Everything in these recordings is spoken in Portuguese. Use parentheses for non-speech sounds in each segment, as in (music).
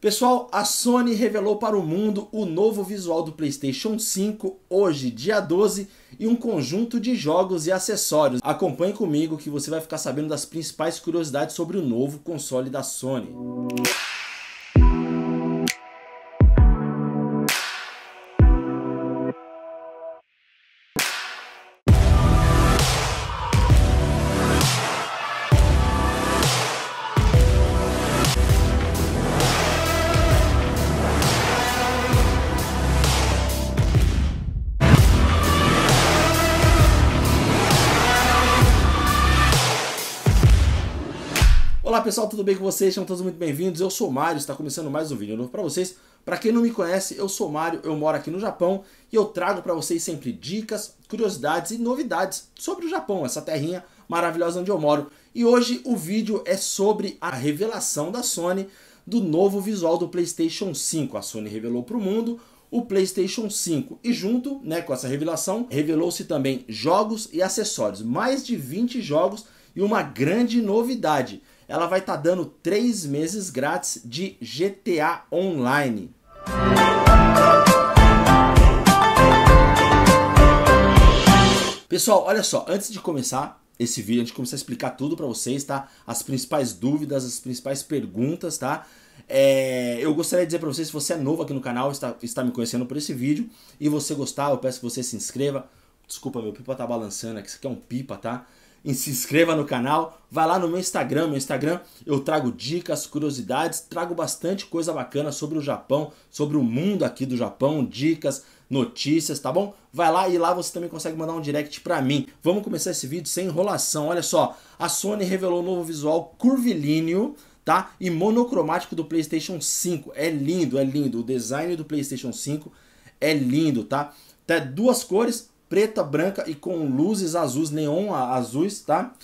Pessoal, a Sony revelou para o mundo o novo visual do PlayStation 5 hoje, dia 12, e um conjunto de jogos e acessórios. Acompanhe comigo que você vai ficar sabendo das principais curiosidades sobre o novo console da Sony. Olá pessoal, tudo bem com vocês? Sejam todos muito bem-vindos. Eu sou o Mário, está começando mais um vídeo novo para vocês. Para quem não me conhece, eu sou o Mário, eu moro aqui no Japão e eu trago para vocês sempre dicas, curiosidades e novidades sobre o Japão, essa terrinha maravilhosa onde eu moro. E hoje o vídeo é sobre a revelação da Sony do novo visual do PlayStation 5. A Sony revelou para o mundo o PlayStation 5. E junto né, com essa revelação, revelou-se também jogos e acessórios. Mais de 20 jogos e uma grande novidade ela vai estar tá dando 3 meses grátis de GTA Online. Pessoal, olha só, antes de começar esse vídeo, antes de começar a explicar tudo para vocês, tá? As principais dúvidas, as principais perguntas, tá? É, eu gostaria de dizer para vocês, se você é novo aqui no canal, está, está me conhecendo por esse vídeo, e você gostar, eu peço que você se inscreva. Desculpa, meu pipa tá balançando aqui, isso aqui é um pipa, tá? e se inscreva no canal, vá lá no meu Instagram, meu Instagram eu trago dicas, curiosidades, trago bastante coisa bacana sobre o Japão, sobre o mundo aqui do Japão, dicas, notícias, tá bom? Vai lá e lá você também consegue mandar um direct pra mim. Vamos começar esse vídeo sem enrolação, olha só, a Sony revelou um novo visual curvilíneo, tá? E monocromático do PlayStation 5, é lindo, é lindo, o design do PlayStation 5 é lindo, tá? Até duas cores, preta, branca e com luzes azuis, neon azuis, tá?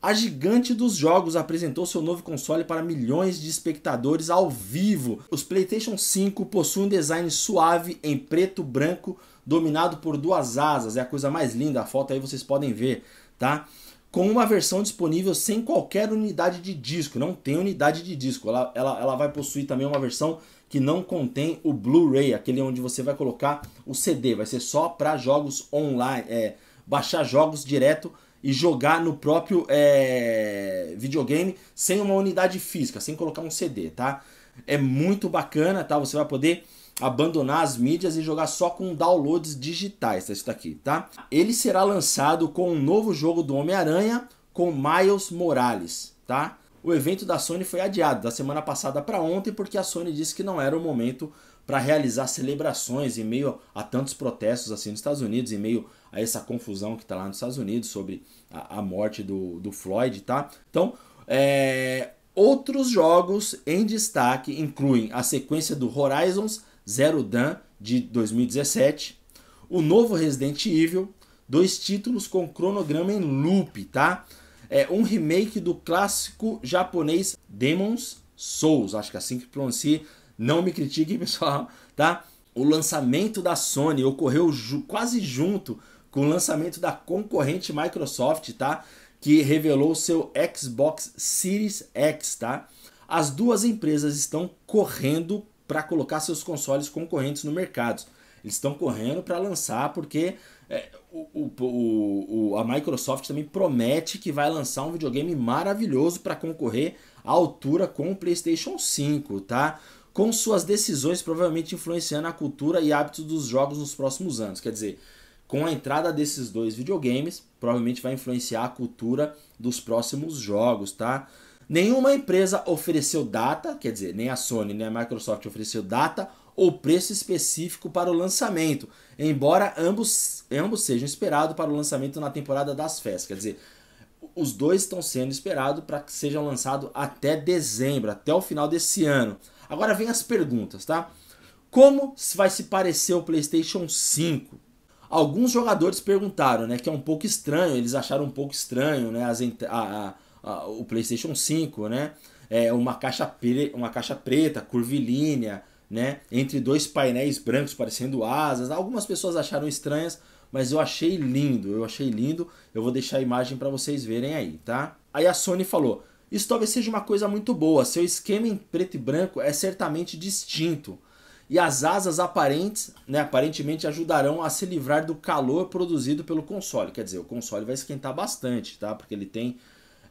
A gigante dos jogos apresentou seu novo console para milhões de espectadores ao vivo. Os PlayStation 5 possuem um design suave em preto branco, dominado por duas asas. É a coisa mais linda, a foto aí vocês podem ver, tá? Com uma versão disponível sem qualquer unidade de disco, não tem unidade de disco. Ela, ela, ela vai possuir também uma versão que não contém o Blu-ray, aquele onde você vai colocar o CD. Vai ser só para jogos online, é, baixar jogos direto e jogar no próprio é, videogame sem uma unidade física, sem colocar um CD, tá? É muito bacana, tá? Você vai poder abandonar as mídias e jogar só com downloads digitais, tá? Isso daqui, tá? Ele será lançado com um novo jogo do Homem-Aranha com Miles Morales, tá? o evento da Sony foi adiado da semana passada para ontem porque a Sony disse que não era o momento para realizar celebrações em meio a tantos protestos assim nos Estados Unidos, em meio a essa confusão que está lá nos Estados Unidos sobre a, a morte do, do Floyd, tá? Então, é, outros jogos em destaque incluem a sequência do Horizons Zero Dawn de 2017, o novo Resident Evil, dois títulos com cronograma em loop, tá? é um remake do clássico japonês Demon's Souls, acho que é assim que pronunciei. não me critiquem (laughs) pessoal, tá? O lançamento da Sony ocorreu ju quase junto com o lançamento da concorrente Microsoft, tá? Que revelou seu Xbox Series X, tá? As duas empresas estão correndo para colocar seus consoles concorrentes no mercado. Eles estão correndo para lançar porque é, o, o, o, a Microsoft também promete que vai lançar um videogame maravilhoso para concorrer à altura com o PlayStation 5, tá? Com suas decisões provavelmente influenciando a cultura e hábitos dos jogos nos próximos anos. Quer dizer, com a entrada desses dois videogames, provavelmente vai influenciar a cultura dos próximos jogos, tá? Nenhuma empresa ofereceu data, quer dizer, nem a Sony nem a Microsoft ofereceu data ou preço específico para o lançamento, embora ambos, ambos sejam esperados para o lançamento na temporada das festas. Quer dizer, os dois estão sendo esperados para que sejam lançados até dezembro, até o final desse ano. Agora vem as perguntas, tá? Como vai se parecer o PlayStation 5? Alguns jogadores perguntaram, né, que é um pouco estranho, eles acharam um pouco estranho, né, as, a, a, a, o PlayStation 5, né? É uma caixa, pre, uma caixa preta, curvilínea, né? Entre dois painéis brancos parecendo asas. Algumas pessoas acharam estranhas, mas eu achei lindo, eu achei lindo. Eu vou deixar a imagem para vocês verem aí, tá? Aí a Sony falou: "Isso talvez seja uma coisa muito boa. Seu esquema em preto e branco é certamente distinto." E as asas aparentes, né, aparentemente ajudarão a se livrar do calor produzido pelo console. Quer dizer, o console vai esquentar bastante, tá? Porque ele tem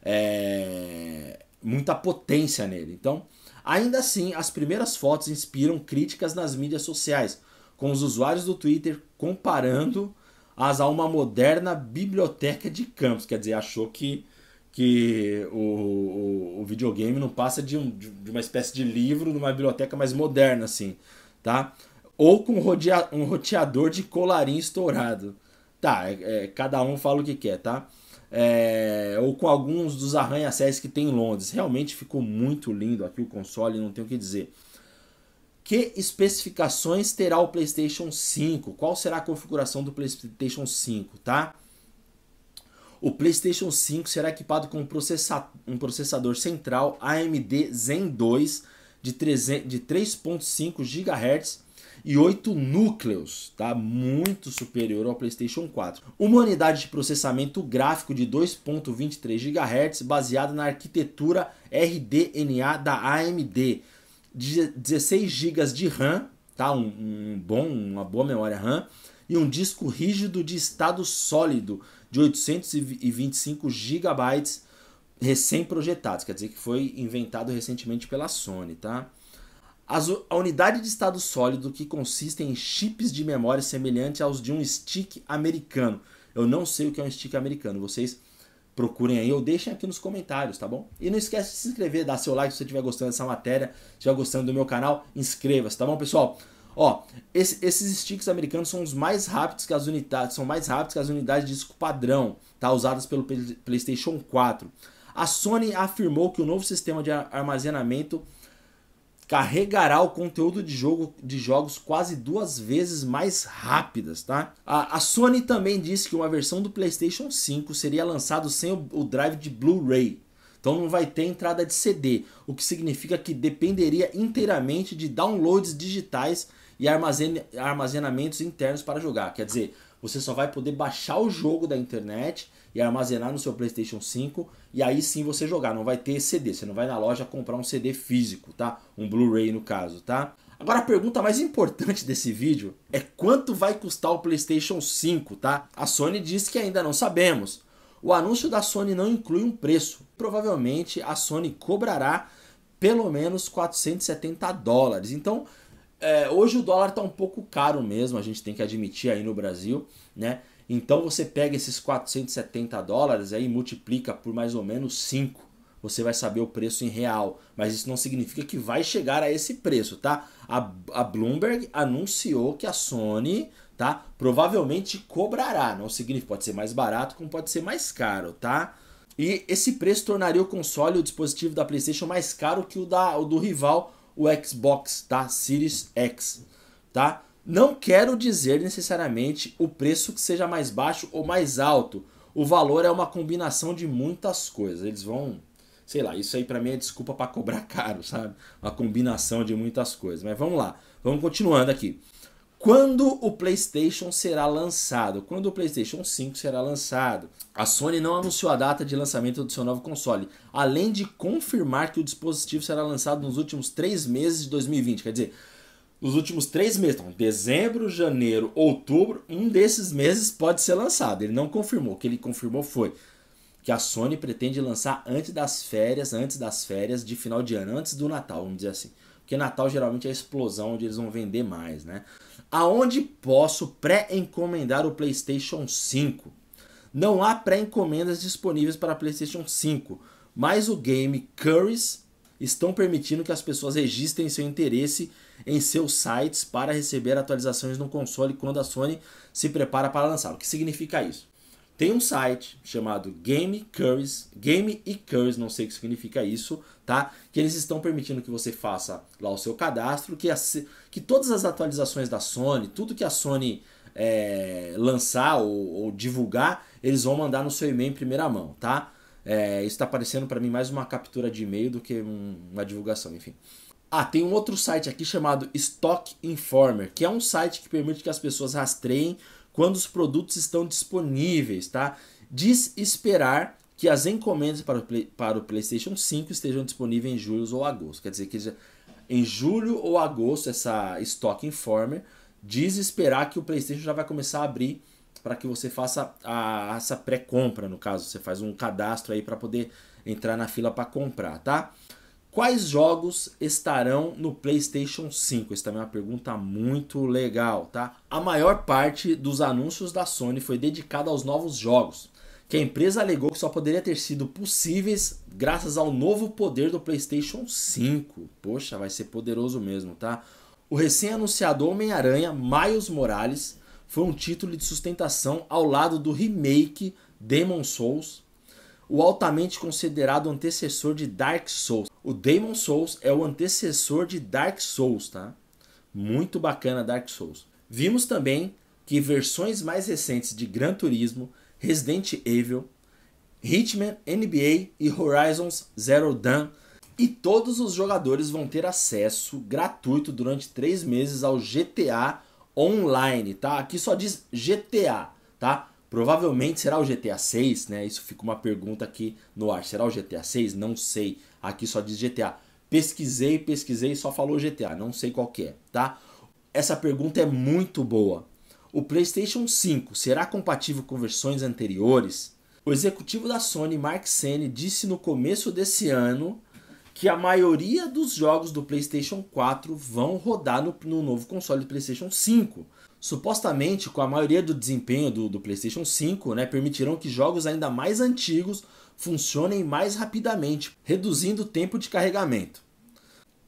eh, muita potência nele. Então, ainda assim, as primeiras fotos inspiram críticas nas mídias sociais, com os usuários do Twitter comparando as a uma moderna biblioteca de campos. Quer dizer, achou que, que o, o, o videogame não passa de, um, de uma espécie de livro numa biblioteca mais moderna, assim, tá? Ou com um roteador de colarinho estourado. Tá, é, é, cada um fala o que quer, tá? é, ou com alguns dos arranha-céus que tem em Londres. Realmente ficou muito lindo aqui o console, não tenho o que dizer. Que especificações terá o PlayStation 5? Qual será a configuração do PlayStation 5, tá? O PlayStation 5 será equipado com um, processa um processador central AMD Zen 2 de, de 3.5 GHz e 8 núcleos, tá? muito superior ao PlayStation 4. Uma unidade de processamento gráfico de 2.23 GHz baseada na arquitetura RDNA da AMD, 16 GB de RAM, tá? um, um bom, uma boa memória RAM, e um disco rígido de estado sólido de 825 GB recém-projetados, quer dizer que foi inventado recentemente pela Sony, tá? As, a unidade de estado sólido que consiste em chips de memória semelhante aos de um stick americano. Eu não sei o que é um stick americano, vocês procurem aí ou deixem aqui nos comentários, tá bom? E não esquece de se inscrever, dar seu like se você estiver gostando dessa matéria, se estiver gostando do meu canal, inscreva-se, tá bom, pessoal? Ó, esse, esses sticks americanos são os mais rápidos que as unidades, são mais rápidos que as unidades de disco padrão, tá? Usadas pelo PlayStation 4. A Sony afirmou que o novo sistema de armazenamento carregará o conteúdo de, jogo, de jogos quase duas vezes mais rápidas, tá? A, a Sony também disse que uma versão do PlayStation 5 seria lançada sem o, o drive de Blu-ray. Então não vai ter entrada de CD, o que significa que dependeria inteiramente de downloads digitais e armazen armazenamentos internos para jogar. Quer dizer, você só vai poder baixar o jogo da internet e armazenar no seu PlayStation 5 e aí sim você jogar. Não vai ter CD, você não vai na loja comprar um CD físico, tá? Um Blu-ray no caso, tá? Agora a pergunta mais importante desse vídeo é quanto vai custar o PlayStation 5, tá? A Sony diz que ainda não sabemos. O anúncio da Sony não inclui um preço. Provavelmente a Sony cobrará pelo menos 470 dólares. Então, é, hoje o dólar está um pouco caro mesmo, a gente tem que admitir aí no Brasil, né? Então você pega esses 470 dólares aí e multiplica por mais ou menos 5. Você vai saber o preço em real, mas isso não significa que vai chegar a esse preço, tá? A, a Bloomberg anunciou que a Sony, tá? Provavelmente cobrará, não significa, pode ser mais barato como pode ser mais caro, tá? E esse preço tornaria o console, o dispositivo da PlayStation mais caro que o, da, o do rival o Xbox, tá? Series X, tá? Não quero dizer necessariamente o preço que seja mais baixo ou mais alto. O valor é uma combinação de muitas coisas. Eles vão, sei lá, isso aí para mim é desculpa para cobrar (laughs) caro, sabe? Uma combinação de muitas coisas. Mas vamos lá, vamos continuando aqui quando o PlayStation será lançado, quando o PlayStation 5 será lançado. A Sony não anunciou a data de lançamento do seu novo console, além de confirmar que o dispositivo será lançado nos últimos três meses de 2020. Quer dizer, nos últimos três meses, então, dezembro, janeiro, outubro, um desses meses pode ser lançado. Ele não confirmou. O que ele confirmou foi que a Sony pretende lançar antes das férias, antes das férias de final de ano, antes do Natal, vamos dizer assim. Porque Natal geralmente é a explosão onde eles vão vender mais, né? Aonde posso pré-encomendar o PlayStation 5? Não há pré-encomendas disponíveis para PlayStation 5, mas o game Curries estão permitindo que as pessoas registrem seu interesse em seus sites para receber atualizações no console quando a Sony se prepara para lançar. O que significa isso? Tem um site chamado Game Curries, Game e Curries, não sei o que significa isso, tá? Que eles estão permitindo que você faça lá o seu cadastro, que, a, que todas as atualizações da Sony, tudo que a Sony é, lançar ou, ou, divulgar, eles vão mandar no seu e-mail em primeira mão, tá? É, isso está parecendo para mim mais uma captura de e-mail do que um, uma divulgação, enfim. Ah, tem um outro site aqui chamado Stock Informer, que é um site que permite que as pessoas rastreiem quando os produtos estão disponíveis, tá? Diz esperar que as encomendas para o, Play, para o PlayStation 5 estejam disponíveis em julho ou agosto. Quer dizer que em julho ou agosto, essa Stock Informer diz esperar que o PlayStation já vai começar a abrir para que você faça a, essa pré-compra, no caso, você faz um cadastro aí para poder entrar na fila para comprar, tá? Quais jogos estarão no PlayStation 5? Isso também é uma pergunta muito legal, tá? A maior parte dos anúncios da Sony foi dedicada aos novos jogos, que a empresa alegou que só poderia ter sido possíveis graças ao novo poder do PlayStation 5. Poxa, vai ser poderoso mesmo, tá? O recém-anunciado Homem-Aranha Miles Morales foi um título de sustentação ao lado do remake Demon Souls o altamente considerado antecessor de Dark Souls. O Demon Souls é o antecessor de Dark Souls, tá? Muito bacana Dark Souls. Vimos também que versões mais recentes de Gran Turismo, Resident Evil, Hitman, NBA e Horizons Zero Dawn e todos os jogadores vão ter acesso gratuito durante três meses ao GTA Online, tá? Aqui só diz GTA, tá? Provavelmente será o GTA 6, né? Isso fica uma pergunta aqui no ar. Será o GTA 6? Não sei. Aqui só diz GTA. Pesquisei, pesquisei e só falou GTA. Não sei qual que é, tá? Essa pergunta é muito boa. O PlayStation 5 será compatível com versões anteriores? O executivo da Sony, Mark Cerny, disse no começo desse ano que a maioria dos jogos do PlayStation 4 vão rodar no, no novo console do PlayStation 5 supostamente com a maioria do desempenho do, do PlayStation 5, né, permitirão que jogos ainda mais antigos funcionem mais rapidamente, reduzindo o tempo de carregamento.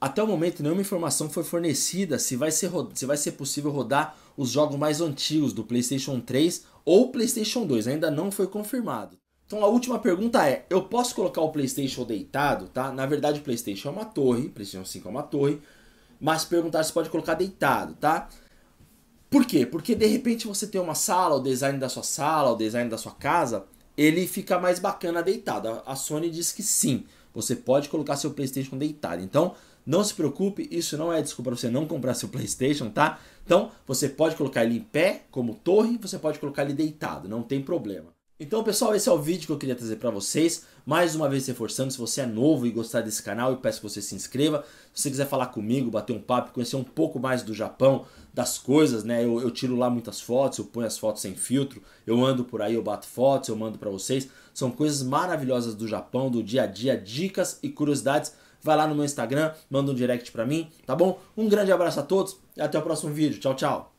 Até o momento, nenhuma informação foi fornecida se vai ser, se vai ser possível rodar os jogos mais antigos do PlayStation 3 ou PlayStation 2, ainda não foi confirmado. Então a última pergunta é: eu posso colocar o PlayStation deitado, tá? Na verdade, o PlayStation é uma torre, PlayStation 5 é uma torre, mas perguntar se pode colocar deitado, tá? Por quê? Porque de repente você tem uma sala, o design da sua sala, o design da sua casa, ele fica mais bacana deitado. A Sony diz que sim, você pode colocar seu PlayStation deitado. Então, não se preocupe, isso não é desculpa para você não comprar seu PlayStation, tá? Então, você pode colocar ele em pé, como torre, você pode colocar ele deitado, não tem problema. Então, pessoal, esse é o vídeo que eu queria trazer para vocês. Mais uma vez reforçando, se você é novo e gostar desse canal, eu peço que você se inscreva. Se você quiser falar comigo, bater um papo, conhecer um pouco mais do Japão, das coisas, né? Eu, eu tiro lá muitas fotos, eu ponho as fotos sem filtro, eu ando por aí, eu bato fotos, eu mando para vocês. São coisas maravilhosas do Japão, do dia a dia, dicas e curiosidades. Vai lá no meu Instagram, manda um direct para mim, tá bom? Um grande abraço a todos e até o próximo vídeo. Tchau, tchau!